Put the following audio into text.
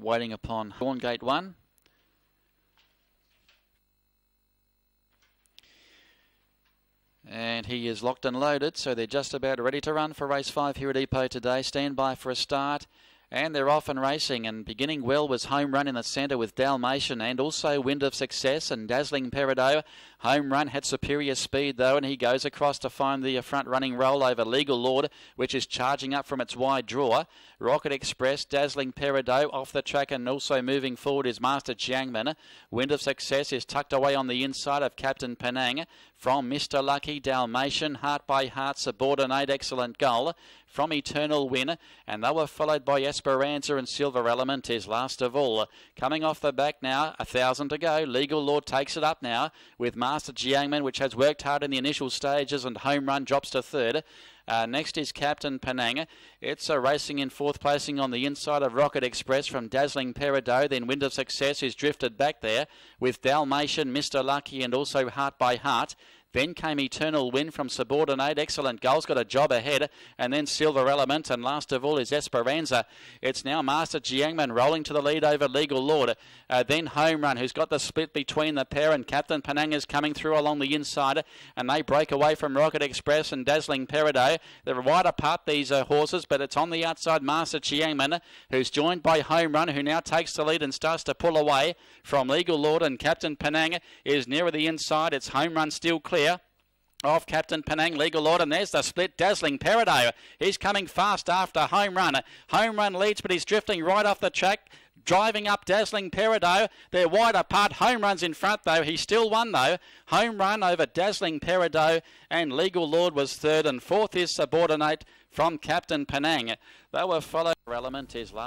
waiting upon Horn Gate 1. And he is locked and loaded, so they're just about ready to run for race five here at EPO today. Stand by for a start. And they're off and racing and beginning well was Home Run in the centre with Dalmatian and also Wind of Success and Dazzling Peridot. Home Run had superior speed though and he goes across to find the front running rollover Legal Lord which is charging up from its wide draw. Rocket Express, Dazzling Peridot off the track and also moving forward is Master Jiangman. Wind of Success is tucked away on the inside of Captain Penang. From Mr. Lucky Dalmatian, Heart by Heart Subordinate, excellent goal from Eternal Win, and they were followed by Esperanza and Silver Element is last of all. Coming off the back now, a thousand to go. Legal Lord takes it up now with Master Jiangman, which has worked hard in the initial stages and home run drops to third. Uh, next is Captain Pananga. It's a racing in fourth placing on the inside of Rocket Express from Dazzling Peridot. Then Wind of Success is drifted back there with Dalmatian, Mr. Lucky, and also Heart by Heart. Then came Eternal Win from Subordinate. Excellent goals. Got a job ahead. And then Silver Element. And last of all is Esperanza. It's now Master Jiangman rolling to the lead over Legal Lord. Uh, then Home Run, who's got the split between the pair. And Captain Panang is coming through along the inside. And they break away from Rocket Express and Dazzling Peridot. They're wide apart, these uh, horses. But it's on the outside Master Chiangman, who's joined by Home Run, who now takes the lead and starts to pull away from Legal Lord. And Captain Pananga is nearer the inside. It's Home Run still clear clear of Captain Penang Legal Lord, and there's the split. Dazzling Paraday. He's coming fast after Home Run. Home Run leads, but he's drifting right off the track. Driving up Dazzling Peridot. They're wide apart. Home runs in front, though. He still won, though. Home run over Dazzling Peridot. And Legal Lord was third. And fourth is Subordinate from Captain Penang. They were followed. Element is last.